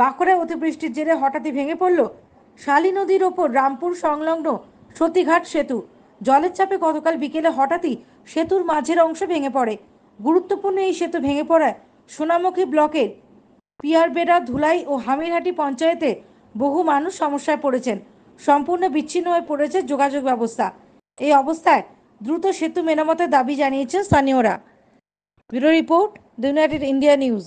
বাঁকুড়ায় অতিবৃষ্টির জেরে হঠাৎই ভেঙে পড়ল শালী নদীর ওপর রামপুর সংলগ্ন সতীঘাট সেতু জলের চাপে গতকাল বিকেলে হঠাৎই সেতুর মাঝের অংশ ভেঙে পড়ে গুরুত্বপূর্ণ এই সেতু ভেঙে পড়ায় সোনামুখী ব্লকের পিয়ারবেড়া ধুলাই ও হামিরহাটি পঞ্চায়েতে বহু মানুষ সমস্যায় পড়েছেন সম্পূর্ণ বিচ্ছিন্ন হয়ে পড়েছে যোগাযোগ ব্যবস্থা এই অবস্থায় দ্রুত সেতু মেরামতের দাবি জানিয়েছেন স্থানীয়রা bureau report the United India news